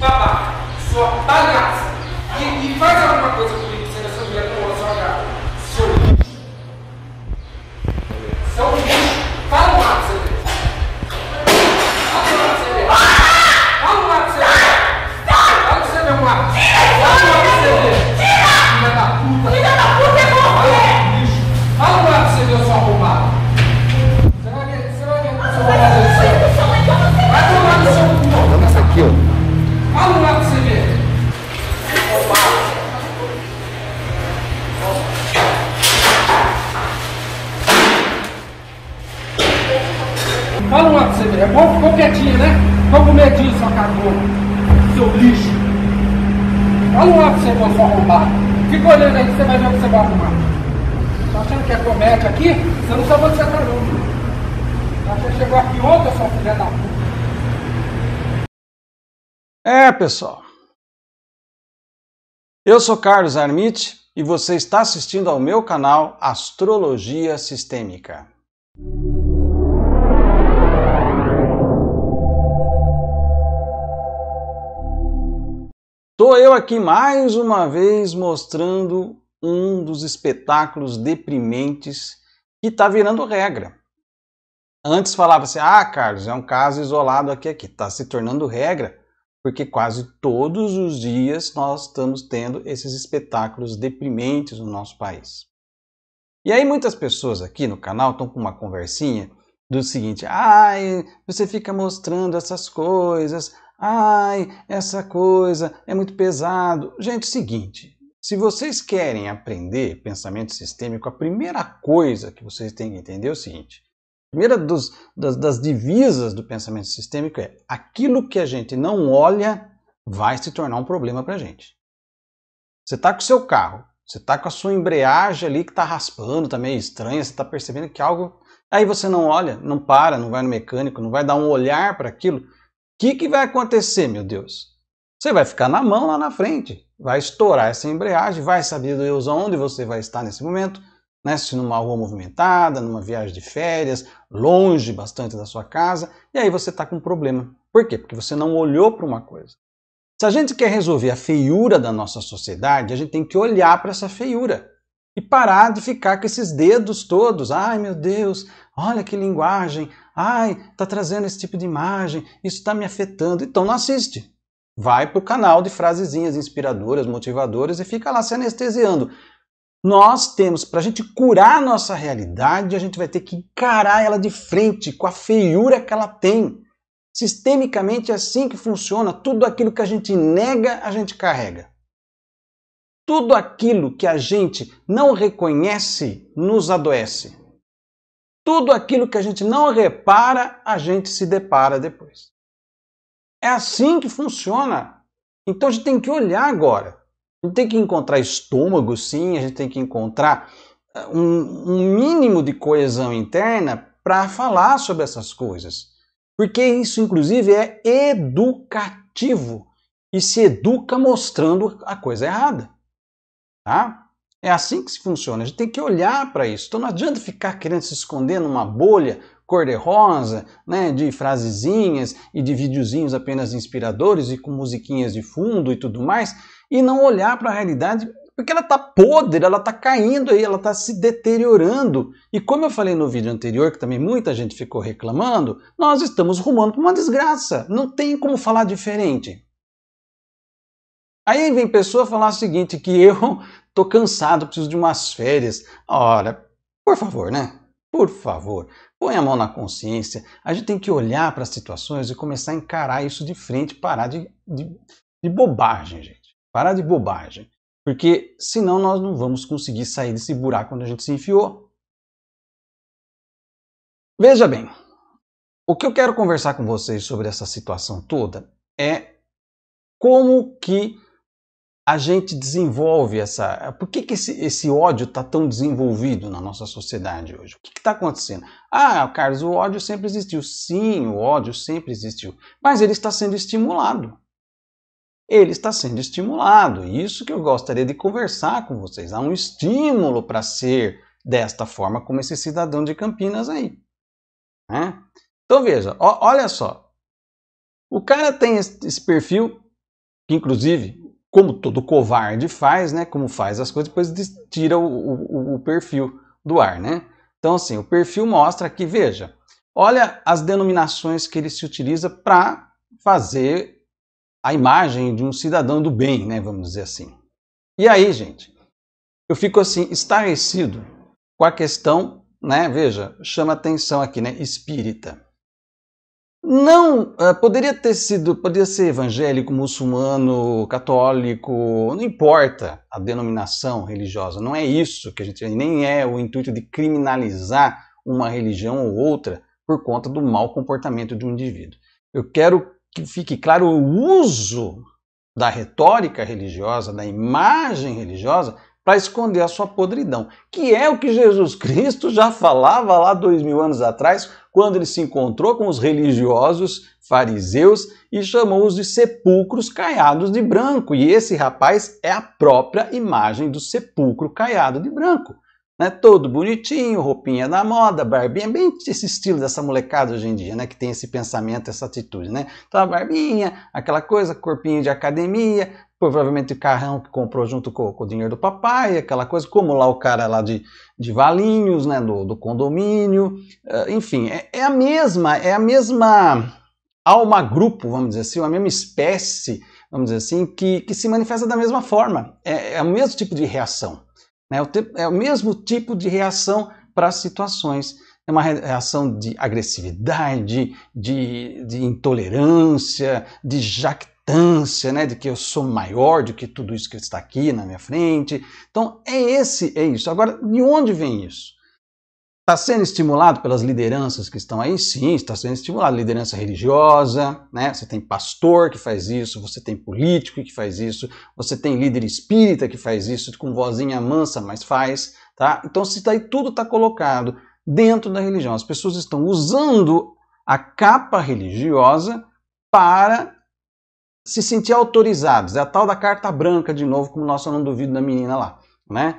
Baba, soit balance. Il, il fasse É bom ficou quietinho, né? Ficou com medinho, seu cagou. Seu lixo. Olha o que você seu arrombado. Fica olhando aí que você vai ver o que você vai arrumar. Tá achando que é comédia aqui? Você não sabe onde você tá, não. Você tá chegou aqui ontem, sua filha da puta. É, pessoal. Eu sou Carlos Armit e você está assistindo ao meu canal Astrologia Sistêmica. Estou eu aqui mais uma vez mostrando um dos espetáculos deprimentes que está virando regra. Antes falava se assim, ah, Carlos, é um caso isolado aqui, aqui. Está se tornando regra, porque quase todos os dias nós estamos tendo esses espetáculos deprimentes no nosso país. E aí muitas pessoas aqui no canal estão com uma conversinha do seguinte, ah, você fica mostrando essas coisas, Ai, essa coisa é muito pesado. Gente, é seguinte, se vocês querem aprender pensamento sistêmico, a primeira coisa que vocês têm que entender é o seguinte: a primeira dos, das, das divisas do pensamento sistêmico é aquilo que a gente não olha vai se tornar um problema para a gente. Você está com o seu carro, você está com a sua embreagem ali que está raspando, está meio é estranha, você está percebendo que algo. Aí você não olha, não para, não vai no mecânico, não vai dar um olhar para aquilo que, que vai acontecer, meu Deus? Você vai ficar na mão lá na frente, vai estourar essa embreagem, vai saber Deus onde você vai estar nesse momento, né? se numa rua movimentada, numa viagem de férias, longe bastante da sua casa, e aí você está com um problema. Por quê? Porque você não olhou para uma coisa. Se a gente quer resolver a feiura da nossa sociedade, a gente tem que olhar para essa feiura e parar de ficar com esses dedos todos. Ai meu Deus, olha que linguagem, Ai, está trazendo esse tipo de imagem, isso está me afetando. Então não assiste. Vai para o canal de frasezinhas inspiradoras, motivadoras e fica lá se anestesiando. Nós temos, para a gente curar a nossa realidade, a gente vai ter que encarar ela de frente, com a feiura que ela tem. Sistemicamente é assim que funciona. Tudo aquilo que a gente nega, a gente carrega. Tudo aquilo que a gente não reconhece nos adoece tudo aquilo que a gente não repara, a gente se depara depois. É assim que funciona. Então a gente tem que olhar agora. A gente tem que encontrar estômago, sim, a gente tem que encontrar eh, um, um mínimo de coesão interna para falar sobre essas coisas. Porque isso, inclusive, é educativo e se educa mostrando a coisa errada. Tá? É assim que se funciona, a gente tem que olhar para isso. Então não adianta ficar querendo se esconder numa bolha cor-de-rosa, né, de frasezinhas e de videozinhos apenas inspiradores e com musiquinhas de fundo e tudo mais, e não olhar para a realidade porque ela está podre, ela está caindo aí, ela está se deteriorando. E como eu falei no vídeo anterior, que também muita gente ficou reclamando, nós estamos rumando para uma desgraça. Não tem como falar diferente. Aí vem pessoa falar o seguinte, que eu Tô cansado, preciso de umas férias. Ora, por favor, né? Por favor, põe a mão na consciência. A gente tem que olhar para as situações e começar a encarar isso de frente, parar de, de, de bobagem, gente. Parar de bobagem. Porque senão nós não vamos conseguir sair desse buraco onde a gente se enfiou. Veja bem, o que eu quero conversar com vocês sobre essa situação toda é como que a gente desenvolve essa. Por que, que esse, esse ódio está tão desenvolvido na nossa sociedade hoje? O que está acontecendo? Ah, Carlos, o ódio sempre existiu. Sim, o ódio sempre existiu. Mas ele está sendo estimulado. Ele está sendo estimulado. Isso que eu gostaria de conversar com vocês. Há um estímulo para ser desta forma, como esse cidadão de Campinas aí. Né? Então veja, ó, olha só. O cara tem esse perfil, que inclusive como todo covarde faz, né? Como faz as coisas, depois tira o, o, o, perfil do ar, né? Então, assim, o perfil mostra que veja, olha as denominações que ele se utiliza para fazer a imagem de um cidadão do bem, né? Vamos dizer assim. E aí, gente, eu fico assim, estarecido com a questão, né? Veja, chama atenção aqui, né? Espírita não uh, poderia ter sido, poderia ser evangélico, muçulmano, católico, não importa a denominação religiosa, não é isso que a gente nem é o intuito de criminalizar uma religião ou outra por conta do mau comportamento de um indivíduo. Eu quero que fique claro o uso da retórica religiosa, da imagem religiosa, para esconder a sua podridão, que é o que Jesus Cristo já falava lá dois mil anos atrás, quando ele se encontrou com os religiosos fariseus e chamou-os de sepulcros caiados de branco. E esse rapaz é a própria imagem do sepulcro caiado de branco. Né? Todo bonitinho, roupinha na moda, barbinha, bem esse estilo dessa molecada hoje em dia, né? Que tem esse pensamento, essa atitude, né? Então tá, a barbinha, aquela coisa, corpinho de academia, provavelmente o carrão que comprou junto com, com, o dinheiro do papai, aquela coisa, como lá o cara lá de, de Valinhos, né, do, do condomínio, eh, enfim, é, é, a mesma, é a mesma alma grupo, vamos dizer assim, a mesma espécie, vamos dizer assim, que, que se manifesta da mesma forma, é, é o mesmo tipo de reação, né, o te, é o mesmo tipo de reação para situações é uma reação de agressividade, de, de intolerância, de jactância importância, né, de que eu sou maior do que tudo isso que está aqui na minha frente. Então, é esse, é isso. Agora, de onde vem isso? Está sendo estimulado pelas lideranças que estão aí? Sim, está sendo estimulado. Liderança religiosa, né? Você tem pastor que faz isso, você tem político que faz isso, você tem líder espírita que faz isso, com vozinha mansa, mas faz, tá? Então, se tá aí, tudo está colocado dentro da religião. As pessoas estão usando a capa religiosa para se sentir autorizados. É a tal da carta branca, de novo, como nossa, eu não duvido da menina lá, né?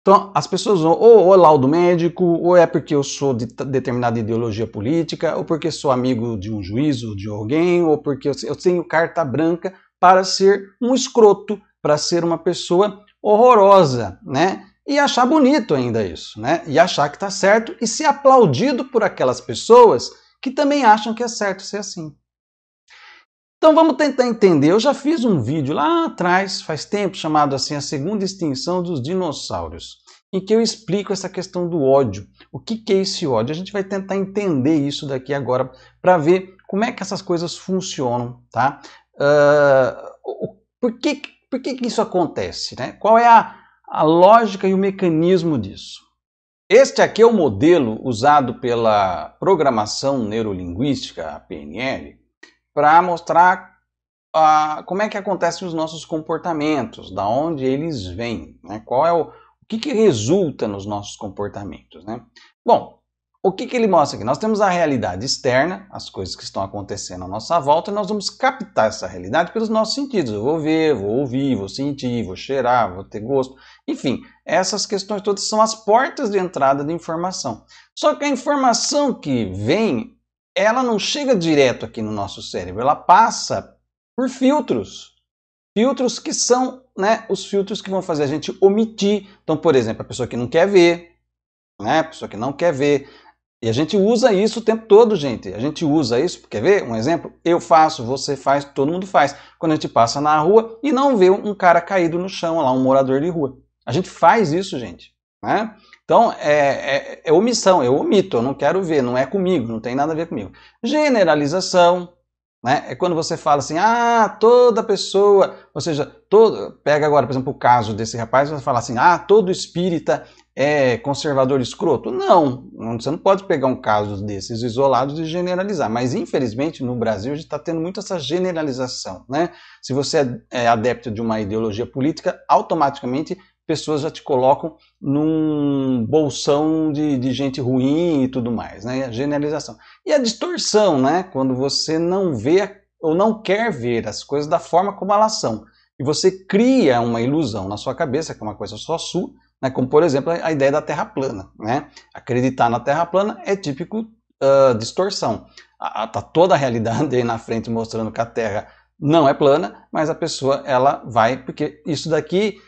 Então, as pessoas vão, ou, ou é laudo médico, ou é porque eu sou de determinada ideologia política, ou porque sou amigo de um juiz ou de alguém, ou porque eu, eu tenho carta branca para ser um escroto, para ser uma pessoa horrorosa, né? E achar bonito ainda isso, né? E achar que está certo e ser aplaudido por aquelas pessoas que também acham que é certo ser assim. Então vamos tentar entender. Eu já fiz um vídeo lá atrás, faz tempo, chamado assim A Segunda Extinção dos Dinossauros, em que eu explico essa questão do ódio. O que, que é esse ódio? A gente vai tentar entender isso daqui agora para ver como é que essas coisas funcionam, tá? Uh, por que, por que, que isso acontece? Né? Qual é a, a lógica e o mecanismo disso? Este aqui é o modelo usado pela programação neurolinguística, a PNL, para mostrar ah, como é que acontecem os nossos comportamentos, da onde eles vêm, né? qual é o, o que, que resulta nos nossos comportamentos. Né? Bom, o que, que ele mostra aqui? Nós temos a realidade externa, as coisas que estão acontecendo à nossa volta, e nós vamos captar essa realidade pelos nossos sentidos. Eu vou ver, vou ouvir, vou sentir, vou cheirar, vou ter gosto. Enfim, essas questões todas são as portas de entrada de informação. Só que a informação que vem ela não chega direto aqui no nosso cérebro, ela passa por filtros. Filtros que são né, os filtros que vão fazer a gente omitir. Então, por exemplo, a pessoa que não quer ver, né, a pessoa que não quer ver. E a gente usa isso o tempo todo, gente. A gente usa isso, quer ver um exemplo? Eu faço, você faz, todo mundo faz. Quando a gente passa na rua e não vê um cara caído no chão, lá um morador de rua. A gente faz isso, gente. Né? Então, é, é, é, omissão, eu omito, eu não quero ver, não é comigo, não tem nada a ver comigo. Generalização, né? É quando você fala assim, ah, toda pessoa, ou seja, todo, pega agora, por exemplo, o caso desse rapaz, você fala assim, ah, todo espírita é conservador escroto. Não, você não pode pegar um caso desses isolados e generalizar. Mas, infelizmente, no Brasil, a gente está tendo muito essa generalização, né? Se você é, é adepto de uma ideologia política, automaticamente pessoas já te colocam num bolsão de, de gente ruim e tudo mais, né? E a generalização. E a distorção, né? Quando você não vê ou não quer ver as coisas da forma como elas são. E você cria uma ilusão na sua cabeça, que é uma coisa só sua, né? como por exemplo a ideia da Terra plana. Né? Acreditar na Terra plana é típico uh, distorção. Está toda a realidade aí na frente mostrando que a Terra não é plana, mas a pessoa ela vai, porque isso daqui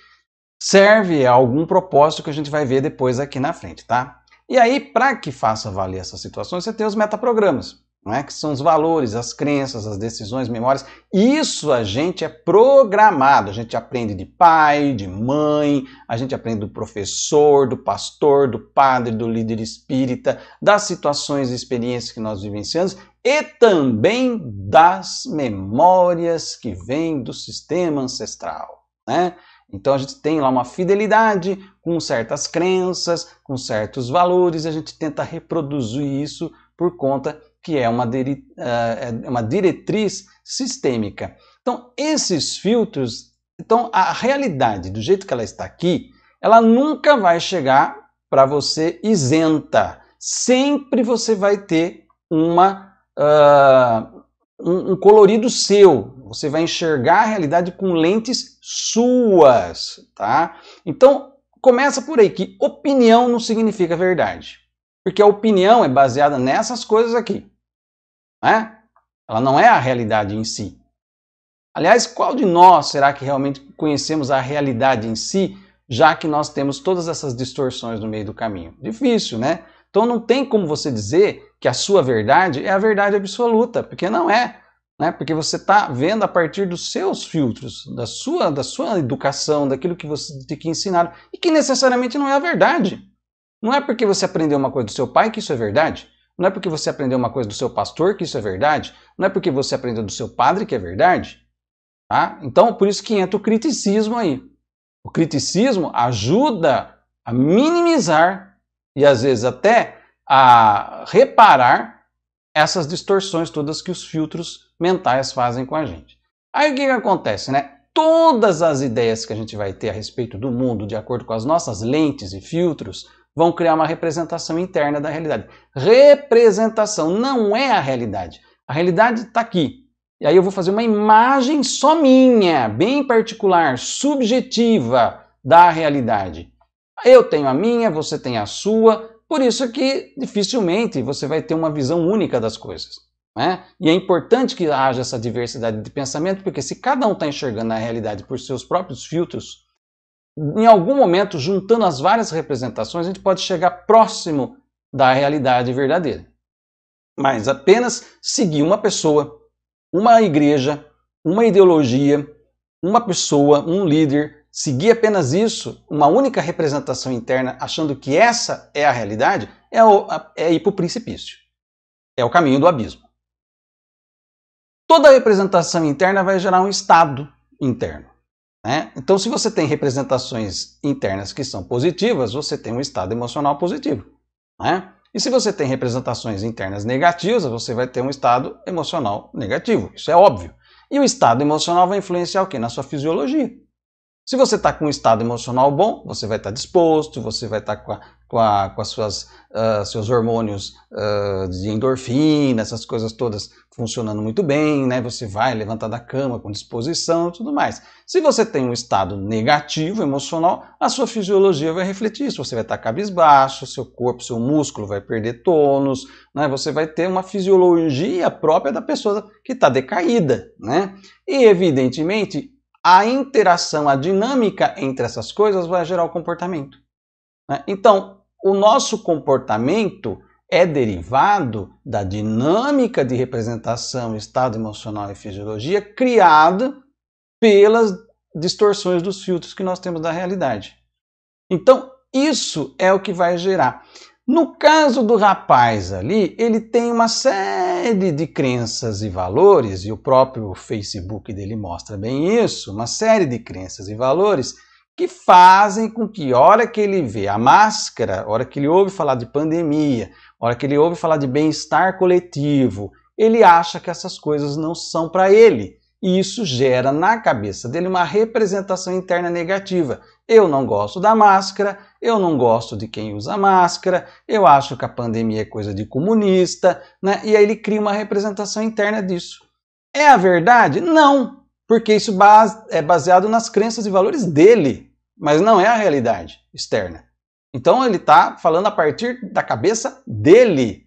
serve a algum propósito que a gente vai ver depois aqui na frente, tá? E aí, para que faça valer essas situações, você tem os metaprogramas, não é? que são os valores, as crenças, as decisões, memórias. Isso a gente é programado, a gente aprende de pai, de mãe, a gente aprende do professor, do pastor, do padre, do líder espírita, das situações e experiências que nós vivenciamos e também das memórias que vêm do sistema ancestral. Né? Então a gente tem lá uma fidelidade com certas crenças, com certos valores, e a gente tenta reproduzir isso por conta que é uma, eh, é uma diretriz sistêmica. Então, esses filtros, então a realidade, do jeito que ela está aqui, ela nunca vai chegar para você isenta. Sempre você vai ter uma, uh, um colorido seu, você vai enxergar a realidade com lentes suas, tá? Então, começa por aí que opinião não significa verdade. Porque a opinião é baseada nessas coisas aqui, né? Ela não é a realidade em si. Aliás, qual de nós será que realmente conhecemos a realidade em si, já que nós temos todas essas distorções no meio do caminho? Difícil, né? Então não tem como você dizer que a sua verdade é a verdade absoluta, porque não é né? porque você está vendo a partir dos seus filtros, da sua, da sua educação, daquilo que você tem que é ensinar, e que necessariamente não é a verdade. Não é porque você aprendeu uma coisa do seu pai que isso é verdade. Não é porque você aprendeu uma coisa do seu pastor que isso é verdade. Não é porque você aprendeu do seu padre que é verdade. Tá? Então, por isso que entra o criticismo aí. O criticismo ajuda a minimizar e às vezes até a reparar essas distorções todas que os filtros mentais fazem com a gente. Aí o que, que acontece, né? Todas as ideias que a gente vai ter a respeito do mundo, de acordo com as nossas lentes e filtros, vão criar uma representação interna da realidade. Representação não é a realidade. A realidade está aqui. E aí eu vou fazer uma imagem só minha, bem particular, subjetiva da realidade. Eu tenho a minha, você tem a sua, por isso que dificilmente você vai ter uma visão única das coisas. Né? E é importante que haja essa diversidade de pensamento, porque se cada um está enxergando a realidade por seus próprios filtros, em algum momento, juntando as várias representações, a gente pode chegar próximo da realidade verdadeira. Mas apenas seguir uma pessoa, uma igreja, uma ideologia, uma pessoa, um líder, seguir apenas isso, uma única representação interna, achando que essa é a realidade, é, o, é ir para o precipício. É o caminho do abismo. Toda representação interna vai gerar um estado interno. Né? Então, se você tem representações internas que são positivas, você tem um estado emocional positivo. Né? E se você tem representações internas negativas, você vai ter um estado emocional negativo. Isso é óbvio. E o estado emocional vai influenciar o quê? Na sua fisiologia. Se você está com um estado emocional bom, você vai estar tá disposto, você vai estar tá com, a, com, a, com as suas, uh, seus hormônios uh, de endorfina, essas coisas todas funcionando muito bem, né? Você vai levantar da cama com disposição e tudo mais. Se você tem um estado negativo emocional, a sua fisiologia vai refletir isso. Você vai estar tá cabisbaixo, seu corpo, seu músculo vai perder tônus, né? Você vai ter uma fisiologia própria da pessoa que está decaída, né? E evidentemente a interação, a dinâmica entre essas coisas vai gerar o comportamento. Né? Então, o nosso comportamento é derivado da dinâmica de representação, estado emocional e fisiologia criada pelas distorções dos filtros que nós temos da realidade. Então, isso é o que vai gerar. No caso do rapaz ali, ele tem uma série de crenças e valores, e o próprio Facebook dele mostra bem isso, uma série de crenças e valores que fazem com que, hora que ele vê a máscara, hora que ele ouve falar de pandemia, hora que ele ouve falar de bem-estar coletivo, ele acha que essas coisas não são para ele. E isso gera na cabeça dele uma representação interna negativa. Eu não gosto da máscara, eu não gosto de quem usa máscara, eu acho que a pandemia é coisa de comunista, né? E aí ele cria uma representação interna disso. É a verdade? Não, porque isso é baseado nas crenças e valores dele, mas não é a realidade externa. Então ele está falando a partir da cabeça dele.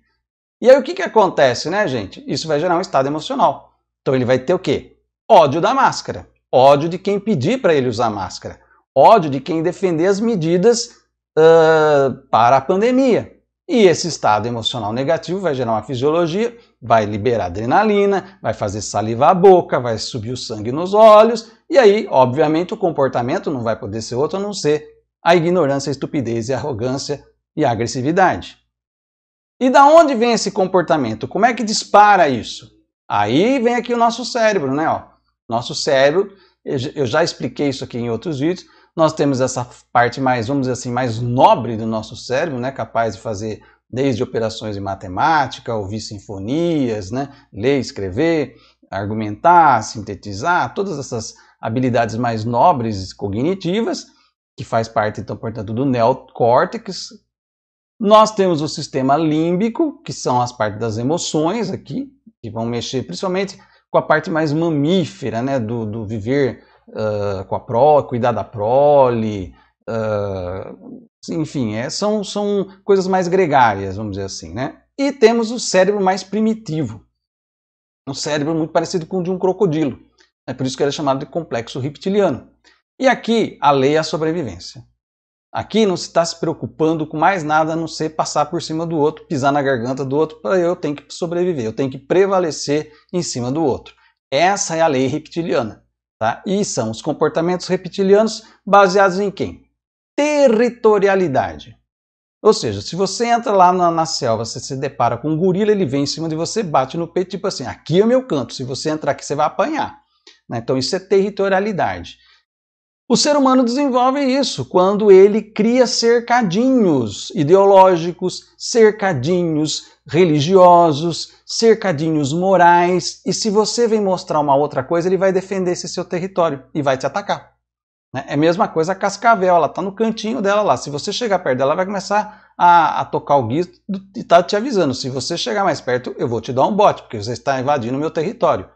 E aí o que, que acontece, né, gente? Isso vai gerar um estado emocional. Então ele vai ter o quê? Ódio da máscara, ódio de quem pedir para ele usar máscara, ódio de quem defender as medidas uh, para a pandemia. E esse estado emocional negativo vai gerar uma fisiologia, vai liberar adrenalina, vai fazer salivar a boca, vai subir o sangue nos olhos, e aí, obviamente, o comportamento não vai poder ser outro a não ser a ignorância, a estupidez, a arrogância e a agressividade. E da onde vem esse comportamento? Como é que dispara isso? Aí vem aqui o nosso cérebro, né? Ó. Nosso cérebro, eu já expliquei isso aqui em outros vídeos, nós temos essa parte mais, vamos dizer assim, mais nobre do nosso cérebro, né, capaz de fazer desde operações de matemática, ouvir sinfonias, né, ler, escrever, argumentar, sintetizar, todas essas habilidades mais nobres cognitivas, que faz parte, então, portanto, do neocórtex. Nós temos o sistema límbico, que são as partes das emoções aqui, que vão mexer principalmente com a parte mais mamífera, né, do, do viver uh, com a prole, cuidar da prole, uh, enfim, é, são, são coisas mais gregárias, vamos dizer assim, né? E temos o cérebro mais primitivo, um cérebro muito parecido com o de um crocodilo. É por isso que ele é chamado de complexo reptiliano. E aqui a lei é a sobrevivência. Aqui não se está se preocupando com mais nada a não ser passar por cima do outro, pisar na garganta do outro, para eu tenho que sobreviver, eu tenho que prevalecer em cima do outro. Essa é a lei reptiliana. Tá? E são os comportamentos reptilianos baseados em quem? Territorialidade. Ou seja, se você entra lá na, na, selva, você se depara com um gorila, ele vem em cima de você, bate no peito, tipo assim, aqui é o meu canto, se você entrar aqui você vai apanhar. Né? Então isso é territorialidade. O ser humano desenvolve isso quando ele cria cercadinhos ideológicos, cercadinhos religiosos, cercadinhos morais, e se você vem mostrar uma outra coisa, ele vai defender esse seu território e vai te atacar. Né? É a mesma coisa a cascavel, ela está no cantinho dela lá. Se você chegar perto dela, vai começar a, a tocar o guia e está te avisando. Se você chegar mais perto, eu vou te dar um bote, porque você está invadindo o meu território.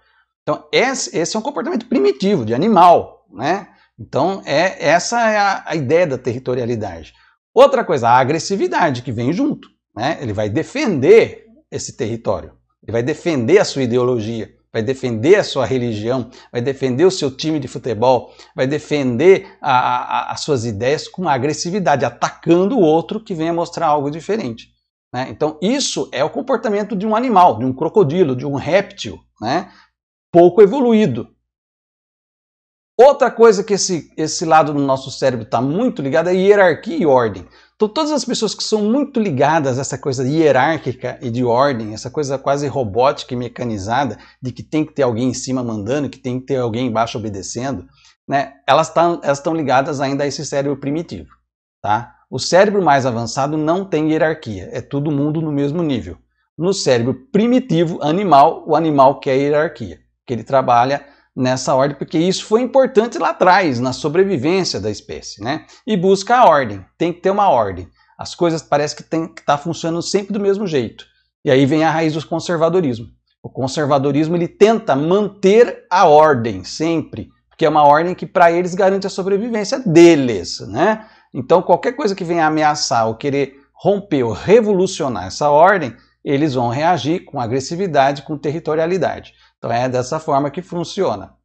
Então, esse, esse é um comportamento primitivo, de animal, né? Então, é essa é a, a ideia da territorialidade. Outra coisa, a agressividade que vem junto. Né? Ele vai defender esse território, ele vai defender a sua ideologia, vai defender a sua religião, vai defender o seu time de futebol, vai defender a, a, as suas ideias com agressividade, atacando o outro que venha mostrar algo diferente. Né? Então, isso é o comportamento de um animal, de um crocodilo, de um réptil, né? pouco evoluído, Outra coisa que esse, esse lado do nosso cérebro está muito ligado é hierarquia e ordem. Então, todas as pessoas que são muito ligadas a essa coisa hierárquica e de ordem, essa coisa quase robótica e mecanizada, de que tem que ter alguém em cima mandando, que tem que ter alguém embaixo obedecendo, né? elas estão ligadas ainda a esse cérebro primitivo. Tá? O cérebro mais avançado não tem hierarquia, é todo mundo no mesmo nível. No cérebro primitivo, animal, o animal quer hierarquia, que ele trabalha nessa ordem, porque isso foi importante lá atrás, na sobrevivência da espécie, né? E busca a ordem, tem que ter uma ordem. As coisas parece que tem que estar tá funcionando sempre do mesmo jeito. E aí vem a raiz do conservadorismo. O conservadorismo ele tenta manter a ordem sempre, porque é uma ordem que para eles garante a sobrevivência deles, né? Então qualquer coisa que venha ameaçar ou querer romper ou revolucionar essa ordem, eles vão reagir com agressividade, com territorialidade. Então é dessa forma que funciona.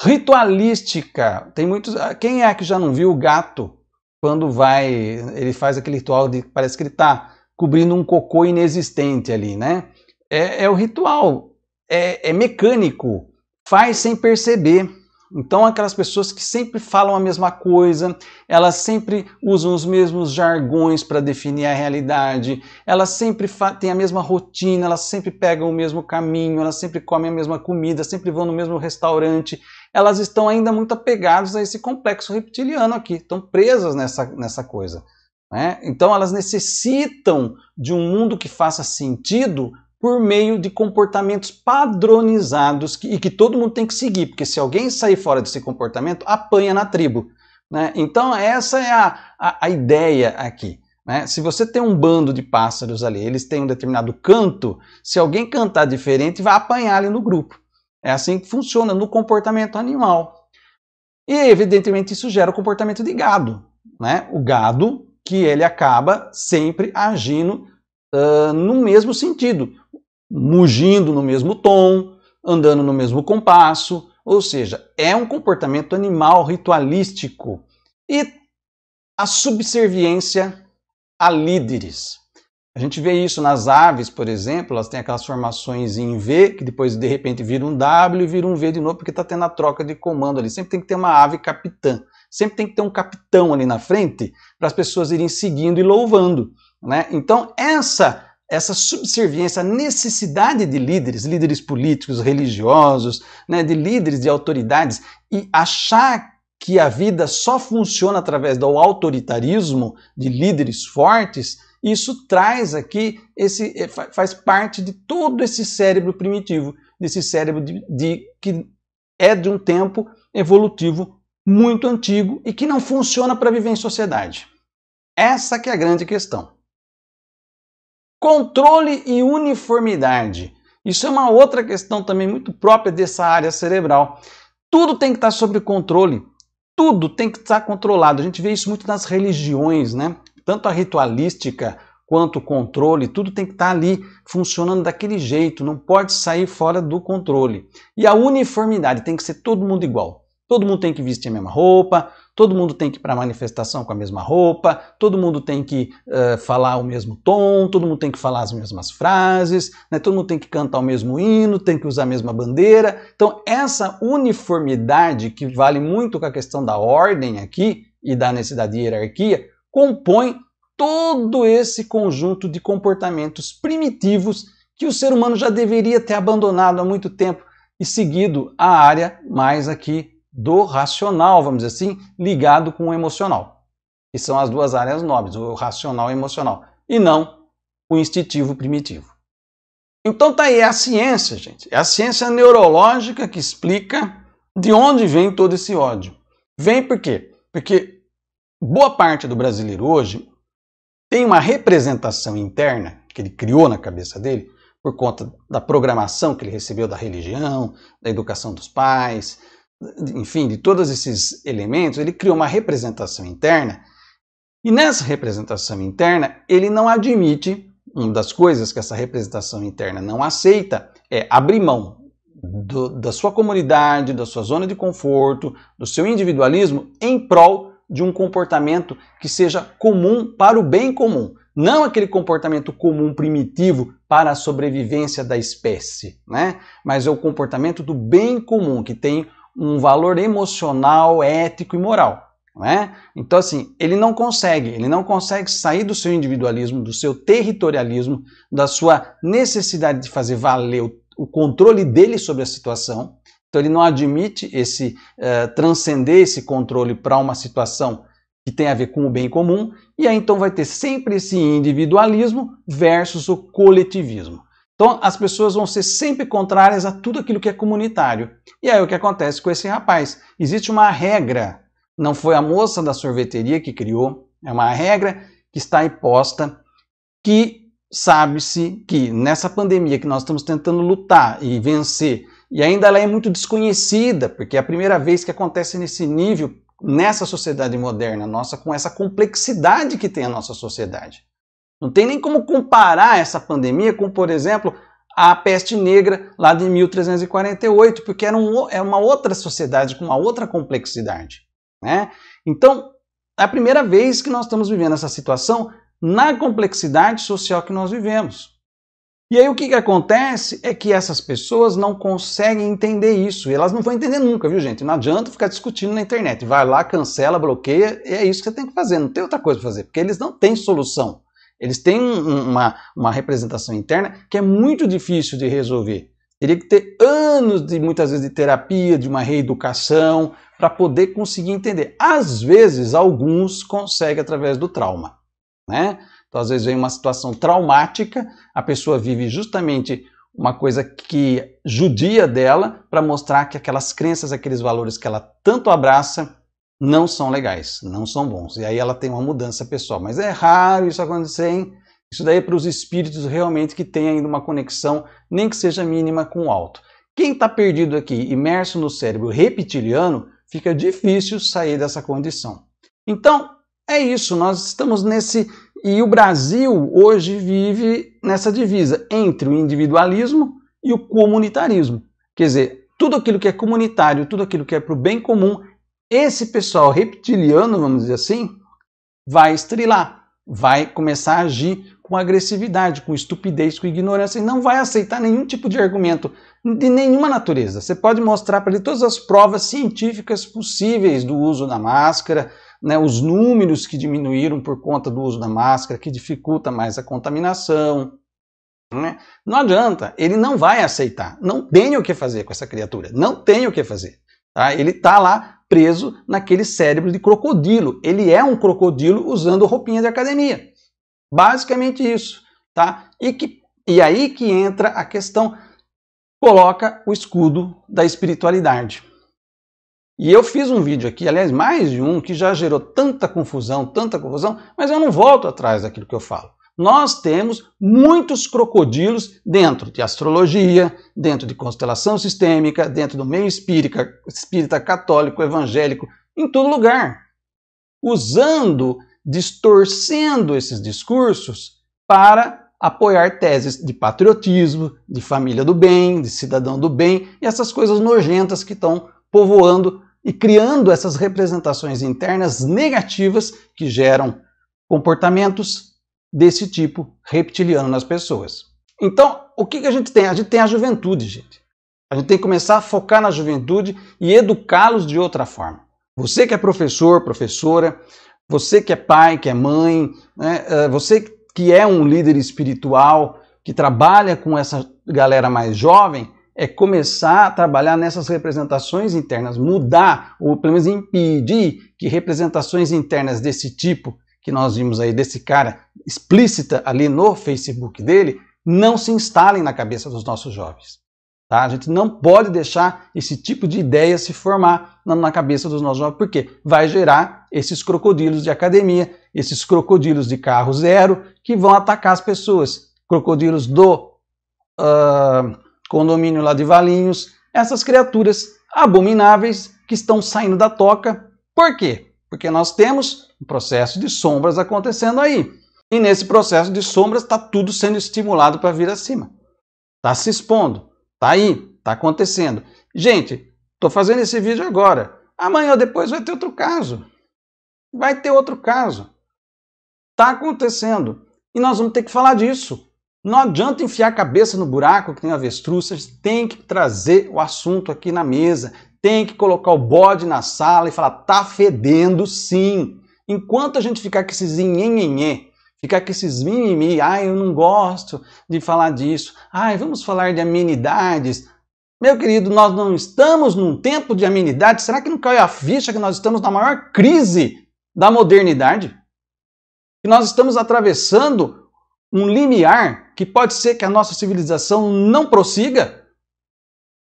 Ritualística. Tem muitos. Ah, quem é que já não viu o gato quando vai. Ele faz aquele ritual de. Parece que ele está cobrindo um cocô inexistente ali, né? É, é o ritual. É, é mecânico. Faz sem perceber. Então, aquelas pessoas que sempre falam a mesma coisa, elas sempre usam os mesmos jargões para definir a realidade, elas sempre têm a mesma rotina, elas sempre pegam o mesmo caminho, elas sempre comem a mesma comida, sempre vão no mesmo restaurante, elas estão ainda muito apegadas a esse complexo reptiliano aqui, estão presas nessa, nessa coisa. Né? Então, elas necessitam de um mundo que faça sentido por meio de comportamentos padronizados que, e que todo mundo tem que seguir, porque se alguém sair fora desse comportamento, apanha na tribo. Né? Então, essa é a, a, a ideia aqui. Né? Se você tem um bando de pássaros ali, eles têm um determinado canto, se alguém cantar diferente, vai apanhar ali no grupo. É assim que funciona no comportamento animal. E, evidentemente, isso gera o comportamento de gado. Né? O gado, que ele acaba sempre agindo uh, no mesmo sentido mugindo no mesmo tom, andando no mesmo compasso, ou seja, é um comportamento animal ritualístico e a subserviência a líderes. A gente vê isso nas aves, por exemplo, elas têm aquelas formações em V, que depois de repente vira um W e vira um V de novo, porque está tendo a troca de comando ali. Sempre tem que ter uma ave capitã, sempre tem que ter um capitão ali na frente para as pessoas irem seguindo e louvando. Né? Então, essa essa subserviência, a necessidade de líderes, líderes políticos, religiosos, né, de líderes, de autoridades, e achar que a vida só funciona através do autoritarismo de líderes fortes, isso traz aqui, esse eh, faz parte de todo esse cérebro primitivo, desse cérebro de, de que é de um tempo evolutivo muito antigo e que não funciona para viver em sociedade. Essa que é a grande questão. Controle e uniformidade. Isso é uma outra questão também muito própria dessa área cerebral. Tudo tem que estar sob controle, tudo tem que estar controlado. A gente vê isso muito nas religiões, né? Tanto a ritualística quanto o controle, tudo tem que estar ali funcionando daquele jeito, não pode sair fora do controle. E a uniformidade tem que ser todo mundo igual. Todo mundo tem que vestir a mesma roupa, Todo mundo tem que ir para a manifestação com a mesma roupa, todo mundo tem que uh, falar o mesmo tom, todo mundo tem que falar as mesmas frases, né? todo mundo tem que cantar o mesmo hino, tem que usar a mesma bandeira. Então, essa uniformidade, que vale muito com a questão da ordem aqui e da necessidade de hierarquia, compõe todo esse conjunto de comportamentos primitivos que o ser humano já deveria ter abandonado há muito tempo e seguido a área mais aqui do racional, vamos dizer assim, ligado com o emocional, que são as duas áreas nobres, o racional e o emocional, e não o instintivo primitivo. Então tá aí é a ciência, gente. É a ciência neurológica que explica de onde vem todo esse ódio. Vem por quê? Porque boa parte do brasileiro hoje tem uma representação interna que ele criou na cabeça dele por conta da programação que ele recebeu da religião, da educação dos pais, enfim, de todos esses elementos, ele criou uma representação interna. E nessa representação interna, ele não admite, uma das coisas que essa representação interna não aceita é abrir mão do, da sua comunidade, da sua zona de conforto, do seu individualismo em prol de um comportamento que seja comum para o bem comum, não aquele comportamento comum primitivo para a sobrevivência da espécie, né? Mas é o comportamento do bem comum que tem um valor emocional, ético e moral. Né? Então, assim, ele não consegue, ele não consegue sair do seu individualismo, do seu territorialismo, da sua necessidade de fazer valer o, o controle dele sobre a situação. Então, ele não admite esse uh, transcender esse controle para uma situação que tem a ver com o bem comum, e aí então vai ter sempre esse individualismo versus o coletivismo. Então as pessoas vão ser sempre contrárias a tudo aquilo que é comunitário. E aí o que acontece com esse rapaz? Existe uma regra, não foi a moça da sorveteria que criou, é uma regra que está imposta que sabe-se que nessa pandemia que nós estamos tentando lutar e vencer, e ainda ela é muito desconhecida, porque é a primeira vez que acontece nesse nível, nessa sociedade moderna nossa, com essa complexidade que tem a nossa sociedade. Não tem nem como comparar essa pandemia com, por exemplo, a peste negra lá de 1348, porque era, um, era é uma outra sociedade com uma outra complexidade. Né? Então, é a primeira vez que nós estamos vivendo essa situação na complexidade social que nós vivemos. E aí o que, que acontece é que essas pessoas não conseguem entender isso. E elas não vão entender nunca, viu, gente? Não adianta ficar discutindo na internet. Vai lá, cancela, bloqueia, e é isso que você tem que fazer. Não tem outra coisa para fazer, porque eles não têm solução. Eles têm uma, uma representação interna que é muito difícil de resolver. Teria que ter anos de muitas vezes de terapia, de uma reeducação, para poder conseguir entender. Às vezes, alguns conseguem através do trauma. Né? Então, às vezes, vem uma situação traumática, a pessoa vive justamente uma coisa que judia dela, para mostrar que aquelas crenças, aqueles valores que ela tanto abraça, não são legais, não são bons. E aí ela tem uma mudança pessoal. Mas é raro isso acontecer, hein? Isso daí é para os espíritos realmente que têm ainda uma conexão, nem que seja mínima, com o alto. Quem está perdido aqui, imerso no cérebro reptiliano, fica difícil sair dessa condição. Então, é isso, nós estamos nesse. E o Brasil hoje vive nessa divisa entre o individualismo e o comunitarismo. Quer dizer, tudo aquilo que é comunitário, tudo aquilo que é para o bem comum esse pessoal reptiliano, vamos dizer assim, vai estrilar, vai começar a agir com agressividade, com estupidez, com ignorância e não vai aceitar nenhum tipo de argumento de nenhuma natureza. Você pode mostrar para ele todas as provas científicas possíveis do uso da máscara, né, os números que diminuíram por conta do uso da máscara, que dificulta mais a contaminação. Né? Não adianta, ele não vai aceitar. Não tem o que fazer com essa criatura, não tem o que fazer. Tá? Ele está lá preso naquele cérebro de crocodilo. Ele é um crocodilo usando roupinha de academia. Basicamente isso, tá? E, que, e aí que entra a questão, coloca o escudo da espiritualidade. E eu fiz um vídeo aqui, aliás, mais de um, que já gerou tanta confusão, tanta confusão, mas eu não volto atrás daquilo que eu falo nós temos muitos crocodilos dentro de astrologia, dentro de constelação sistêmica, dentro do meio espírita, espírita católico, evangélico, em todo lugar. Usando, distorcendo esses discursos para apoiar teses de patriotismo, de família do bem, de cidadão do bem e essas coisas nojentas que estão povoando e criando essas representações internas negativas que geram comportamentos desse tipo reptiliano nas pessoas. Então, o que, que a gente tem? A gente tem a juventude, gente. A gente tem que começar a focar na juventude e educá-los de outra forma. Você que é professor, professora, você que é pai, que é mãe, né? Eh, você que é um líder espiritual, que trabalha com essa galera mais jovem, é começar a trabalhar nessas representações internas, mudar, ou pelo menos impedir que representações internas desse tipo que nós vimos aí desse cara explícita ali no Facebook dele não se instalem na cabeça dos nossos jovens. Tá? A gente não pode deixar esse tipo de ideia se formar na, cabeça dos nossos jovens, porque vai gerar esses crocodilos de academia, esses crocodilos de carro zero, que vão atacar as pessoas. Crocodilos do uh, condomínio lá de Valinhos, essas criaturas abomináveis que estão saindo da toca. Por quê? Porque nós temos um processo de sombras acontecendo aí. E nesse processo de sombras está tudo sendo estimulado para vir acima. Está se expondo. Está aí. Está acontecendo. Gente, estou fazendo esse vídeo agora. Amanhã ou depois vai ter outro caso. Vai ter outro caso. Está acontecendo. E nós vamos ter que falar disso. Não adianta enfiar a cabeça no buraco que tem avestruz, gente tem que trazer o assunto aqui na mesa, tem que colocar o bode na sala e falar, tá fedendo sim. Enquanto a gente ficar com esses nhenhenhê, ficar com esses mimimi, ai, ah, eu não gosto de falar disso, ai, vamos falar de amenidades. Meu querido, nós não estamos num tempo de amenidades. Será que não caiu a ficha que nós estamos na maior crise da modernidade? Que nós estamos atravessando um limiar que pode ser que a nossa civilização não prossiga?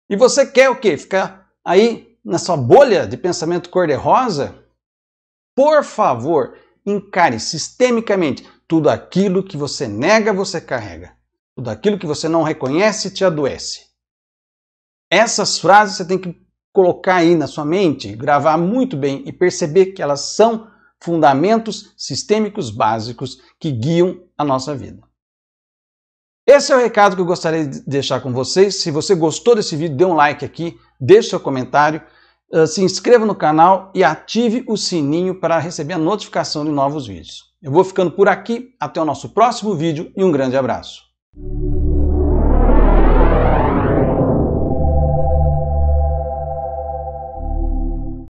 E você quer o quê? Ficar aí na sua bolha de pensamento cor-de-rosa, por favor, encare sistemicamente tudo aquilo que você nega, você carrega. Tudo aquilo que você não reconhece te adoece. Essas frases você tem que colocar aí na sua mente, gravar muito bem e perceber que elas são fundamentos sistêmicos básicos que guiam a nossa vida. Esse é o recado que eu gostaria de deixar com vocês. Se você gostou desse vídeo, dê um like aqui, deixe seu comentário, eh, se inscreva no canal e ative o sininho para receber a notificação de novos vídeos. Eu vou ficando por aqui, até o nosso próximo vídeo e um grande abraço.